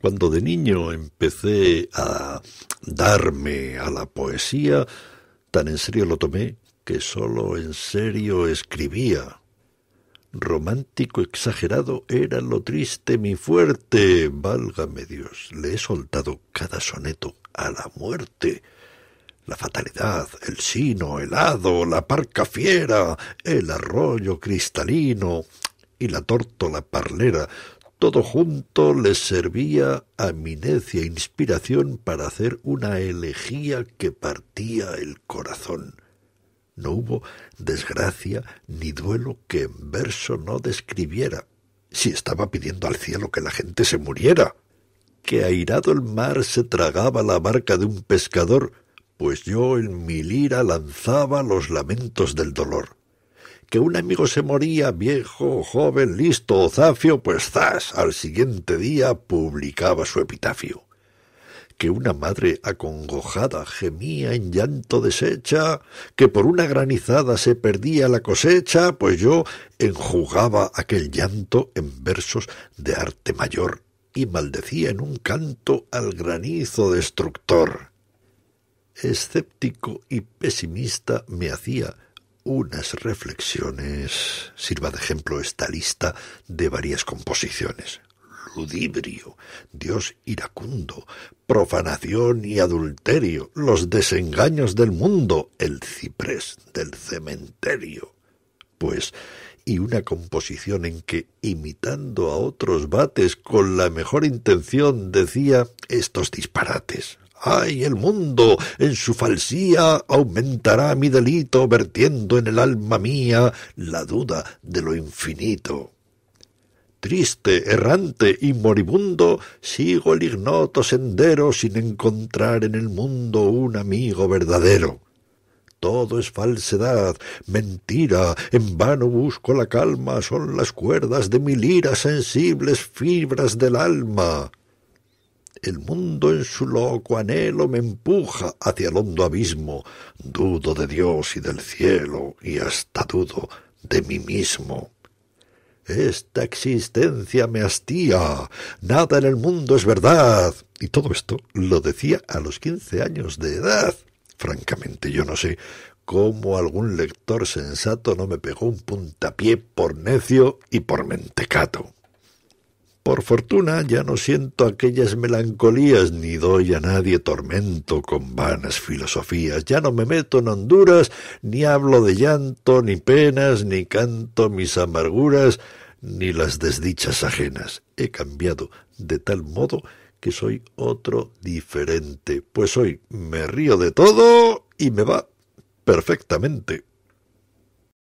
Cuando de niño empecé a darme a la poesía, tan en serio lo tomé que solo en serio escribía. Romántico exagerado era lo triste mi fuerte. Válgame Dios, le he soltado cada soneto a la muerte. La fatalidad, el sino helado, la parca fiera, el arroyo cristalino y la tórtola parlera todo junto les servía a mi necia e inspiración para hacer una elegía que partía el corazón. No hubo desgracia ni duelo que en verso no describiera, si estaba pidiendo al cielo que la gente se muriera. Que airado el mar se tragaba la barca de un pescador, pues yo en mi lira lanzaba los lamentos del dolor que un amigo se moría, viejo, joven, listo o zafio, pues zas, al siguiente día publicaba su epitafio. Que una madre acongojada gemía en llanto deshecha, que por una granizada se perdía la cosecha, pues yo enjugaba aquel llanto en versos de arte mayor y maldecía en un canto al granizo destructor. Escéptico y pesimista me hacía unas reflexiones. Sirva de ejemplo esta lista de varias composiciones. Ludibrio, Dios iracundo, profanación y adulterio, los desengaños del mundo, el ciprés del cementerio. Pues, y una composición en que, imitando a otros bates con la mejor intención, decía estos disparates. ¡Ay, el mundo! En su falsía aumentará mi delito, vertiendo en el alma mía la duda de lo infinito. Triste, errante y moribundo, sigo el ignoto sendero sin encontrar en el mundo un amigo verdadero. Todo es falsedad, mentira, en vano busco la calma, son las cuerdas de mi lira sensibles fibras del alma. El mundo en su loco anhelo me empuja hacia el hondo abismo. Dudo de Dios y del cielo y hasta dudo de mí mismo. Esta existencia me hastía. Nada en el mundo es verdad. Y todo esto lo decía a los quince años de edad. Francamente, yo no sé cómo algún lector sensato no me pegó un puntapié por necio y por mentecato. Por fortuna ya no siento aquellas melancolías, ni doy a nadie tormento con vanas filosofías, ya no me meto en honduras, ni hablo de llanto, ni penas, ni canto mis amarguras, ni las desdichas ajenas. He cambiado de tal modo que soy otro diferente, pues hoy me río de todo y me va perfectamente.